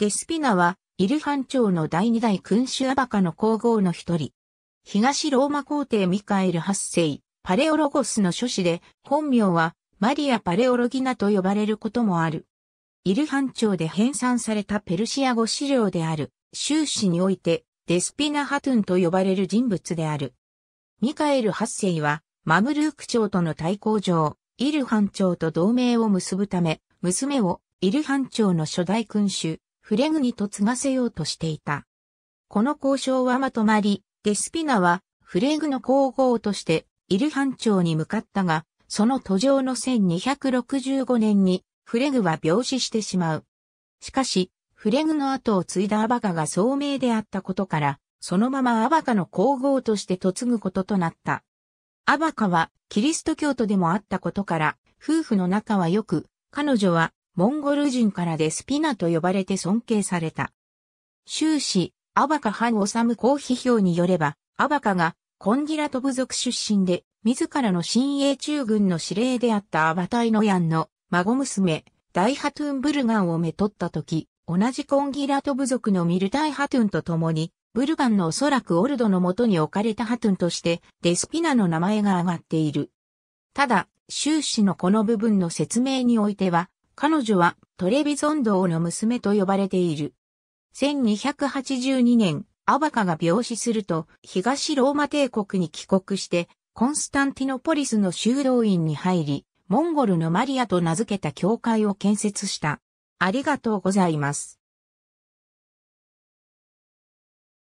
デスピナは、イルハン朝の第二代君主アバカの皇后の一人。東ローマ皇帝ミカエル8世、パレオロゴスの諸子で、本名はマリア・パレオロギナと呼ばれることもある。イルハン朝で編纂されたペルシア語資料である、修士において、デスピナ・ハトゥンと呼ばれる人物である。ミカエル8世は、マムルーク朝との対抗上、イルハン朝と同盟を結ぶため、娘をイルハン朝の初代君主、フレグにと継がせようとしていた。この交渉はまとまり、デスピナはフレグの皇后としてイルハン町に向かったが、その途上の1265年にフレグは病死してしまう。しかし、フレグの後を継いだアバカが聡明であったことから、そのままアバカの皇后として嫁ぐこととなった。アバカはキリスト教徒でもあったことから、夫婦の仲は良く、彼女はモンゴル人からデスピナと呼ばれて尊敬された。終始、アバカハンオサム公批評によれば、アバカがコンギラト部族出身で、自らの新英中軍の司令であったアバタイノヤンの孫娘、ダイハトゥン・ブルガンをめとった時、同じコンギラト部族のミルタイ・ハトゥンと共に、ブルガンのおそらくオルドの元に置かれたハトゥンとして、デスピナの名前が挙がっている。ただ、終始のこの部分の説明においては、彼女はトレビゾンドーの娘と呼ばれている。1282年、アバカが病死すると、東ローマ帝国に帰国して、コンスタンティノポリスの修道院に入り、モンゴルのマリアと名付けた教会を建設した。ありがとうございます。